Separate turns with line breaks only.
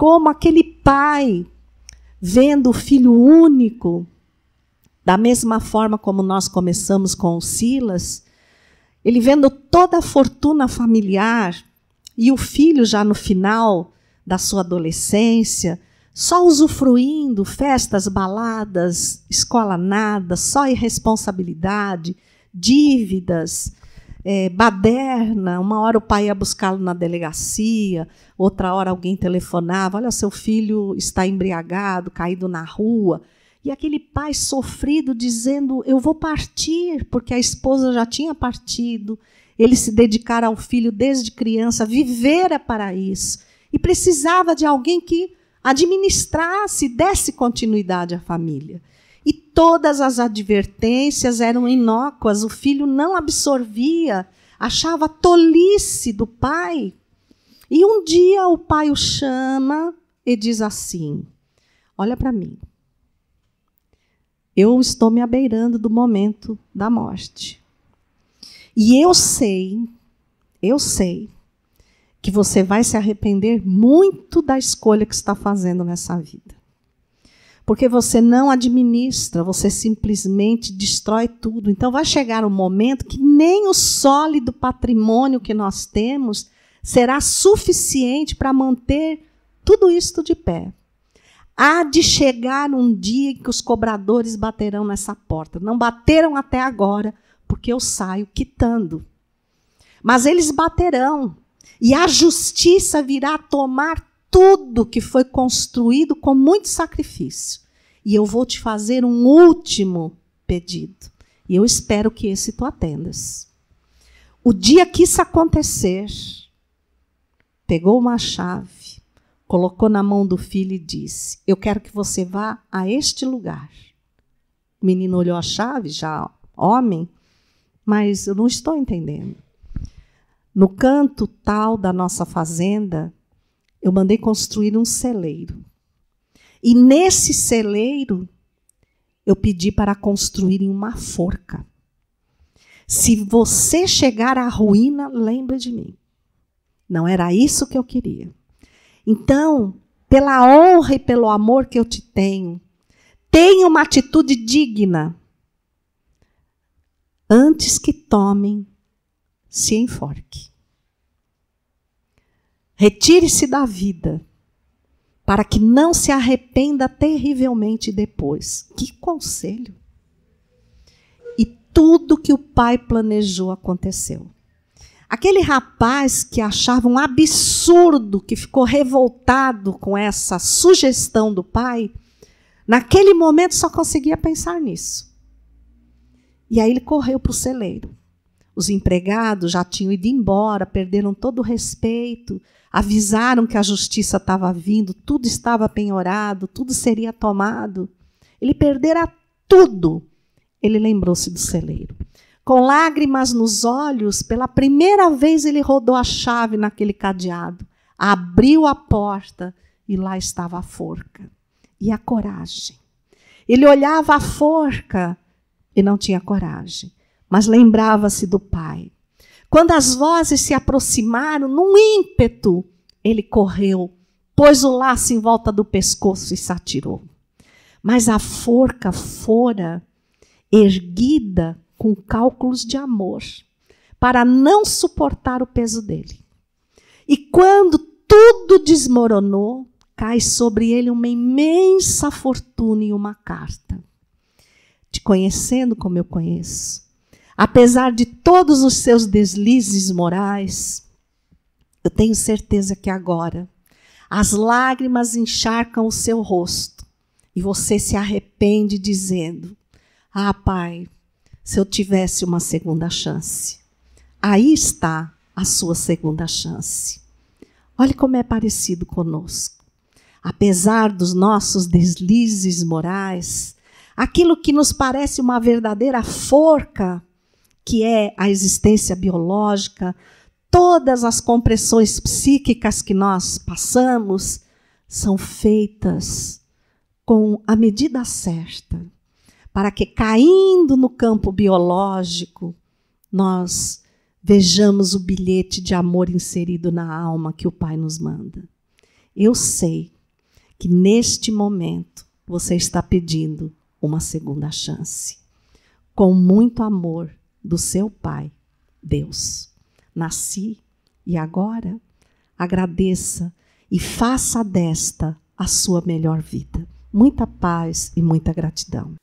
como aquele pai vendo o filho único, da mesma forma como nós começamos com o Silas, ele vendo toda a fortuna familiar e o filho já no final da sua adolescência, só usufruindo festas, baladas, escola nada, só irresponsabilidade, dívidas, é, baderna. Uma hora o pai ia buscá-lo na delegacia, outra hora alguém telefonava: olha, seu filho está embriagado, caído na rua. E aquele pai sofrido dizendo: eu vou partir, porque a esposa já tinha partido. Ele se dedicara ao filho desde criança, vivera é para isso. E precisava de alguém que administrasse, desse continuidade à família. Todas as advertências eram inócuas, o filho não absorvia, achava tolice do pai. E um dia o pai o chama e diz assim: Olha para mim, eu estou me abeirando do momento da morte. E eu sei, eu sei, que você vai se arrepender muito da escolha que está fazendo nessa vida. Porque você não administra, você simplesmente destrói tudo. Então vai chegar um momento que nem o sólido patrimônio que nós temos será suficiente para manter tudo isto de pé. Há de chegar um dia em que os cobradores baterão nessa porta. Não bateram até agora, porque eu saio quitando. Mas eles baterão, e a justiça virá tomar tudo que foi construído com muito sacrifício. E eu vou te fazer um último pedido. E eu espero que esse tu atendas. O dia que isso acontecer, pegou uma chave, colocou na mão do filho e disse: Eu quero que você vá a este lugar. O menino olhou a chave, já homem, mas eu não estou entendendo. No canto tal da nossa fazenda, eu mandei construir um celeiro. E nesse celeiro, eu pedi para construírem uma forca. Se você chegar à ruína, lembre de mim. Não era isso que eu queria. Então, pela honra e pelo amor que eu te tenho, tenha uma atitude digna antes que tomem, se enforque. Retire-se da vida, para que não se arrependa terrivelmente depois. Que conselho! E tudo que o pai planejou aconteceu. Aquele rapaz que achava um absurdo, que ficou revoltado com essa sugestão do pai, naquele momento só conseguia pensar nisso. E aí ele correu para o celeiro. Os empregados já tinham ido embora, perderam todo o respeito, avisaram que a justiça estava vindo, tudo estava penhorado, tudo seria tomado. Ele perdera tudo. Ele lembrou-se do celeiro. Com lágrimas nos olhos, pela primeira vez ele rodou a chave naquele cadeado, abriu a porta e lá estava a forca e a coragem. Ele olhava a forca e não tinha coragem mas lembrava-se do pai. Quando as vozes se aproximaram, num ímpeto, ele correu, pôs o laço em volta do pescoço e se atirou. Mas a forca fora erguida com cálculos de amor, para não suportar o peso dele. E quando tudo desmoronou, cai sobre ele uma imensa fortuna e uma carta. Te conhecendo como eu conheço, apesar de todos os seus deslizes morais, eu tenho certeza que agora as lágrimas encharcam o seu rosto e você se arrepende dizendo: Ah, pai, se eu tivesse uma segunda chance. Aí está a sua segunda chance. Olhe como é parecido conosco. Apesar dos nossos deslizes morais, aquilo que nos parece uma verdadeira forca que é a existência biológica, todas as compressões psíquicas que nós passamos são feitas com a medida certa, para que caindo no campo biológico, nós vejamos o bilhete de amor inserido na alma que o Pai nos manda. Eu sei que neste momento você está pedindo uma segunda chance. Com muito amor, do seu Pai, Deus. Nasci e agora agradeça e faça desta a sua melhor vida. Muita paz e muita gratidão.